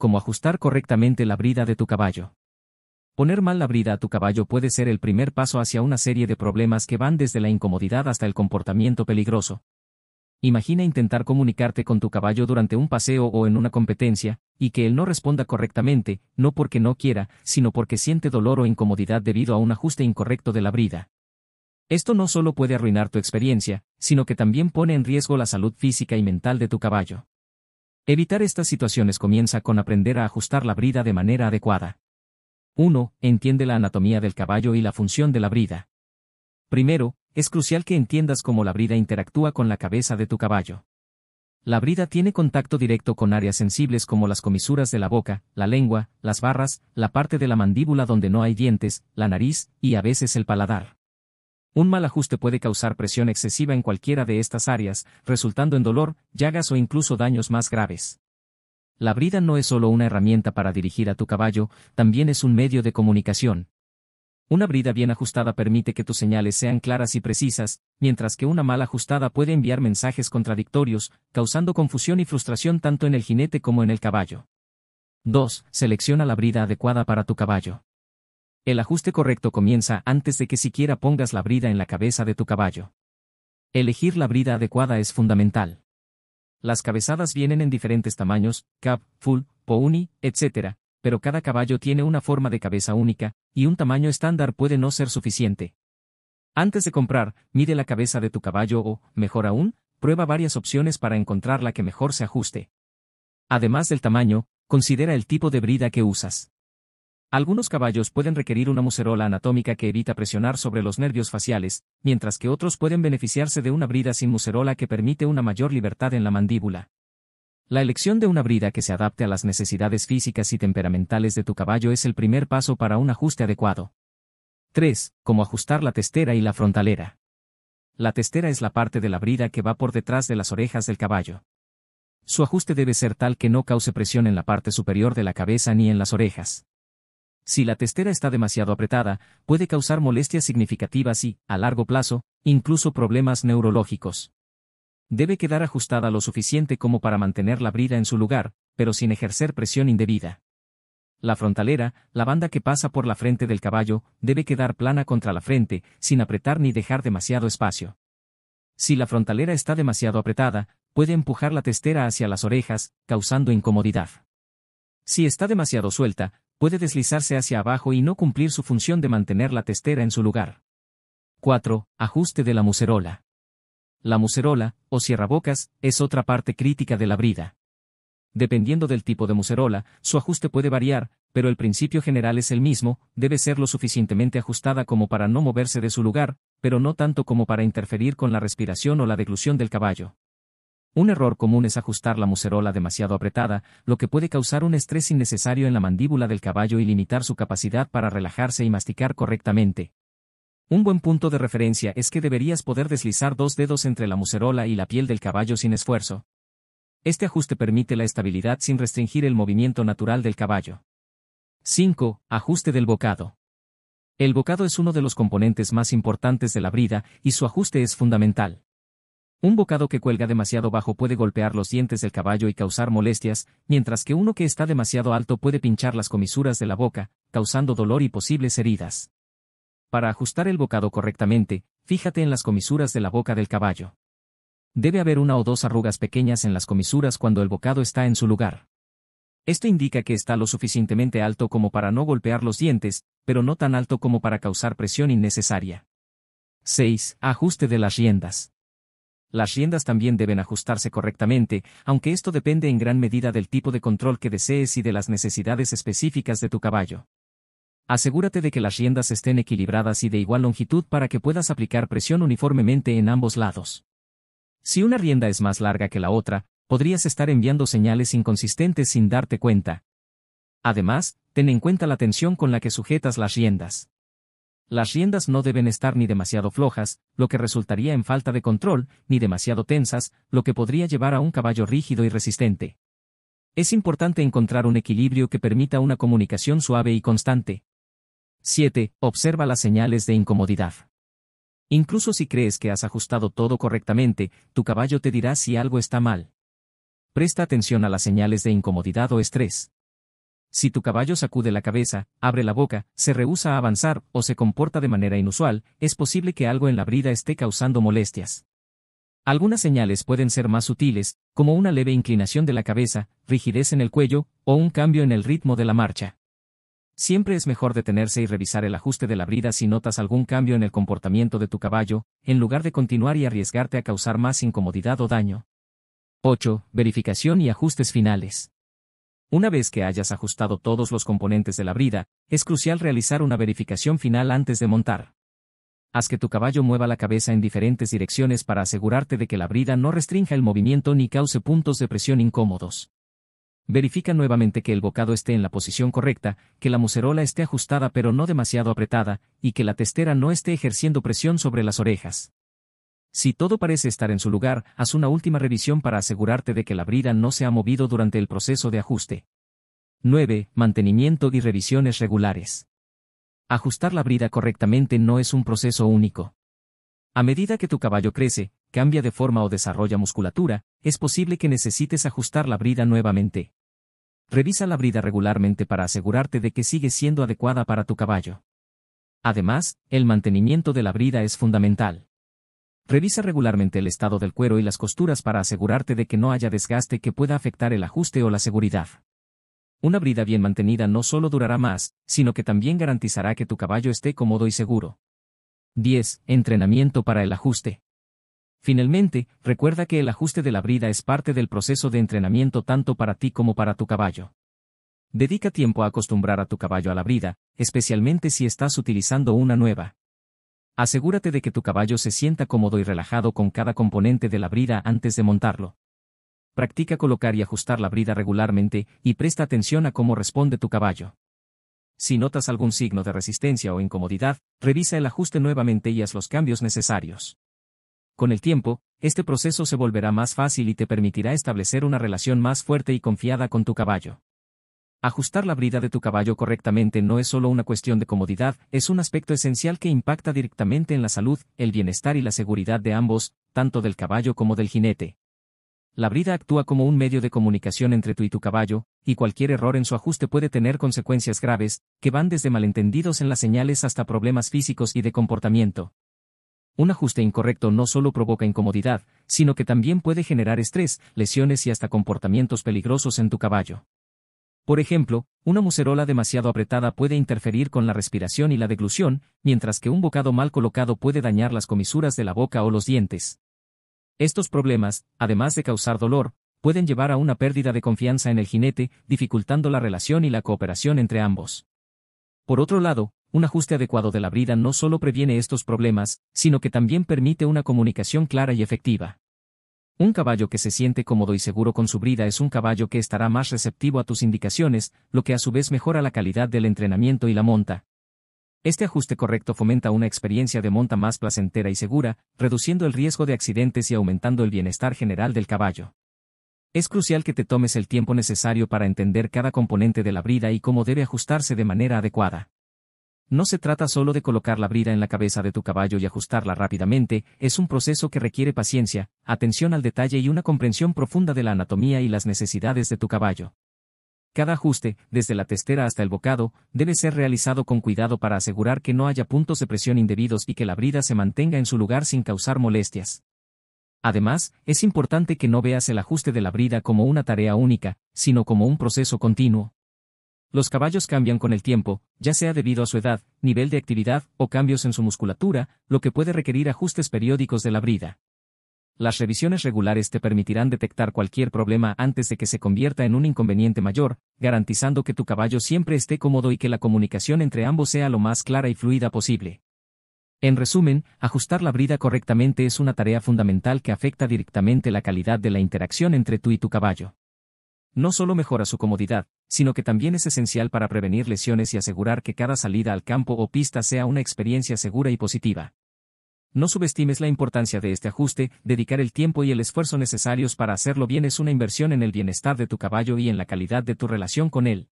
como ajustar correctamente la brida de tu caballo. Poner mal la brida a tu caballo puede ser el primer paso hacia una serie de problemas que van desde la incomodidad hasta el comportamiento peligroso. Imagina intentar comunicarte con tu caballo durante un paseo o en una competencia, y que él no responda correctamente, no porque no quiera, sino porque siente dolor o incomodidad debido a un ajuste incorrecto de la brida. Esto no solo puede arruinar tu experiencia, sino que también pone en riesgo la salud física y mental de tu caballo. Evitar estas situaciones comienza con aprender a ajustar la brida de manera adecuada. 1. Entiende la anatomía del caballo y la función de la brida. Primero, es crucial que entiendas cómo la brida interactúa con la cabeza de tu caballo. La brida tiene contacto directo con áreas sensibles como las comisuras de la boca, la lengua, las barras, la parte de la mandíbula donde no hay dientes, la nariz y a veces el paladar. Un mal ajuste puede causar presión excesiva en cualquiera de estas áreas, resultando en dolor, llagas o incluso daños más graves. La brida no es solo una herramienta para dirigir a tu caballo, también es un medio de comunicación. Una brida bien ajustada permite que tus señales sean claras y precisas, mientras que una mal ajustada puede enviar mensajes contradictorios, causando confusión y frustración tanto en el jinete como en el caballo. 2. Selecciona la brida adecuada para tu caballo. El ajuste correcto comienza antes de que siquiera pongas la brida en la cabeza de tu caballo. Elegir la brida adecuada es fundamental. Las cabezadas vienen en diferentes tamaños, cab, full, pony, etc., pero cada caballo tiene una forma de cabeza única, y un tamaño estándar puede no ser suficiente. Antes de comprar, mide la cabeza de tu caballo o, mejor aún, prueba varias opciones para encontrar la que mejor se ajuste. Además del tamaño, considera el tipo de brida que usas. Algunos caballos pueden requerir una mucerola anatómica que evita presionar sobre los nervios faciales, mientras que otros pueden beneficiarse de una brida sin mucerola que permite una mayor libertad en la mandíbula. La elección de una brida que se adapte a las necesidades físicas y temperamentales de tu caballo es el primer paso para un ajuste adecuado. 3. Cómo ajustar la testera y la frontalera. La testera es la parte de la brida que va por detrás de las orejas del caballo. Su ajuste debe ser tal que no cause presión en la parte superior de la cabeza ni en las orejas si la testera está demasiado apretada, puede causar molestias significativas y, a largo plazo, incluso problemas neurológicos. Debe quedar ajustada lo suficiente como para mantener la brida en su lugar, pero sin ejercer presión indebida. La frontalera, la banda que pasa por la frente del caballo, debe quedar plana contra la frente, sin apretar ni dejar demasiado espacio. Si la frontalera está demasiado apretada, puede empujar la testera hacia las orejas, causando incomodidad. Si está demasiado suelta, puede deslizarse hacia abajo y no cumplir su función de mantener la testera en su lugar. 4. Ajuste de la muserola. La muserola, o cierrabocas, es otra parte crítica de la brida. Dependiendo del tipo de muserola, su ajuste puede variar, pero el principio general es el mismo, debe ser lo suficientemente ajustada como para no moverse de su lugar, pero no tanto como para interferir con la respiración o la deglución del caballo. Un error común es ajustar la muserola demasiado apretada, lo que puede causar un estrés innecesario en la mandíbula del caballo y limitar su capacidad para relajarse y masticar correctamente. Un buen punto de referencia es que deberías poder deslizar dos dedos entre la muserola y la piel del caballo sin esfuerzo. Este ajuste permite la estabilidad sin restringir el movimiento natural del caballo. 5. Ajuste del bocado. El bocado es uno de los componentes más importantes de la brida, y su ajuste es fundamental. Un bocado que cuelga demasiado bajo puede golpear los dientes del caballo y causar molestias, mientras que uno que está demasiado alto puede pinchar las comisuras de la boca, causando dolor y posibles heridas. Para ajustar el bocado correctamente, fíjate en las comisuras de la boca del caballo. Debe haber una o dos arrugas pequeñas en las comisuras cuando el bocado está en su lugar. Esto indica que está lo suficientemente alto como para no golpear los dientes, pero no tan alto como para causar presión innecesaria. 6. Ajuste de las riendas. Las riendas también deben ajustarse correctamente, aunque esto depende en gran medida del tipo de control que desees y de las necesidades específicas de tu caballo. Asegúrate de que las riendas estén equilibradas y de igual longitud para que puedas aplicar presión uniformemente en ambos lados. Si una rienda es más larga que la otra, podrías estar enviando señales inconsistentes sin darte cuenta. Además, ten en cuenta la tensión con la que sujetas las riendas. Las riendas no deben estar ni demasiado flojas, lo que resultaría en falta de control, ni demasiado tensas, lo que podría llevar a un caballo rígido y resistente. Es importante encontrar un equilibrio que permita una comunicación suave y constante. 7. Observa las señales de incomodidad. Incluso si crees que has ajustado todo correctamente, tu caballo te dirá si algo está mal. Presta atención a las señales de incomodidad o estrés. Si tu caballo sacude la cabeza, abre la boca, se rehúsa a avanzar o se comporta de manera inusual, es posible que algo en la brida esté causando molestias. Algunas señales pueden ser más sutiles, como una leve inclinación de la cabeza, rigidez en el cuello, o un cambio en el ritmo de la marcha. Siempre es mejor detenerse y revisar el ajuste de la brida si notas algún cambio en el comportamiento de tu caballo, en lugar de continuar y arriesgarte a causar más incomodidad o daño. 8. Verificación y ajustes finales. Una vez que hayas ajustado todos los componentes de la brida, es crucial realizar una verificación final antes de montar. Haz que tu caballo mueva la cabeza en diferentes direcciones para asegurarte de que la brida no restrinja el movimiento ni cause puntos de presión incómodos. Verifica nuevamente que el bocado esté en la posición correcta, que la muserola esté ajustada pero no demasiado apretada, y que la testera no esté ejerciendo presión sobre las orejas. Si todo parece estar en su lugar, haz una última revisión para asegurarte de que la brida no se ha movido durante el proceso de ajuste. 9. Mantenimiento y revisiones regulares. Ajustar la brida correctamente no es un proceso único. A medida que tu caballo crece, cambia de forma o desarrolla musculatura, es posible que necesites ajustar la brida nuevamente. Revisa la brida regularmente para asegurarte de que sigue siendo adecuada para tu caballo. Además, el mantenimiento de la brida es fundamental. Revisa regularmente el estado del cuero y las costuras para asegurarte de que no haya desgaste que pueda afectar el ajuste o la seguridad. Una brida bien mantenida no solo durará más, sino que también garantizará que tu caballo esté cómodo y seguro. 10. Entrenamiento para el ajuste. Finalmente, recuerda que el ajuste de la brida es parte del proceso de entrenamiento tanto para ti como para tu caballo. Dedica tiempo a acostumbrar a tu caballo a la brida, especialmente si estás utilizando una nueva. Asegúrate de que tu caballo se sienta cómodo y relajado con cada componente de la brida antes de montarlo. Practica colocar y ajustar la brida regularmente y presta atención a cómo responde tu caballo. Si notas algún signo de resistencia o incomodidad, revisa el ajuste nuevamente y haz los cambios necesarios. Con el tiempo, este proceso se volverá más fácil y te permitirá establecer una relación más fuerte y confiada con tu caballo. Ajustar la brida de tu caballo correctamente no es solo una cuestión de comodidad, es un aspecto esencial que impacta directamente en la salud, el bienestar y la seguridad de ambos, tanto del caballo como del jinete. La brida actúa como un medio de comunicación entre tú y tu caballo, y cualquier error en su ajuste puede tener consecuencias graves, que van desde malentendidos en las señales hasta problemas físicos y de comportamiento. Un ajuste incorrecto no solo provoca incomodidad, sino que también puede generar estrés, lesiones y hasta comportamientos peligrosos en tu caballo. Por ejemplo, una mucerola demasiado apretada puede interferir con la respiración y la deglución, mientras que un bocado mal colocado puede dañar las comisuras de la boca o los dientes. Estos problemas, además de causar dolor, pueden llevar a una pérdida de confianza en el jinete, dificultando la relación y la cooperación entre ambos. Por otro lado, un ajuste adecuado de la brida no solo previene estos problemas, sino que también permite una comunicación clara y efectiva. Un caballo que se siente cómodo y seguro con su brida es un caballo que estará más receptivo a tus indicaciones, lo que a su vez mejora la calidad del entrenamiento y la monta. Este ajuste correcto fomenta una experiencia de monta más placentera y segura, reduciendo el riesgo de accidentes y aumentando el bienestar general del caballo. Es crucial que te tomes el tiempo necesario para entender cada componente de la brida y cómo debe ajustarse de manera adecuada. No se trata solo de colocar la brida en la cabeza de tu caballo y ajustarla rápidamente, es un proceso que requiere paciencia, atención al detalle y una comprensión profunda de la anatomía y las necesidades de tu caballo. Cada ajuste, desde la testera hasta el bocado, debe ser realizado con cuidado para asegurar que no haya puntos de presión indebidos y que la brida se mantenga en su lugar sin causar molestias. Además, es importante que no veas el ajuste de la brida como una tarea única, sino como un proceso continuo. Los caballos cambian con el tiempo, ya sea debido a su edad, nivel de actividad o cambios en su musculatura, lo que puede requerir ajustes periódicos de la brida. Las revisiones regulares te permitirán detectar cualquier problema antes de que se convierta en un inconveniente mayor, garantizando que tu caballo siempre esté cómodo y que la comunicación entre ambos sea lo más clara y fluida posible. En resumen, ajustar la brida correctamente es una tarea fundamental que afecta directamente la calidad de la interacción entre tú y tu caballo no solo mejora su comodidad, sino que también es esencial para prevenir lesiones y asegurar que cada salida al campo o pista sea una experiencia segura y positiva. No subestimes la importancia de este ajuste, dedicar el tiempo y el esfuerzo necesarios para hacerlo bien es una inversión en el bienestar de tu caballo y en la calidad de tu relación con él.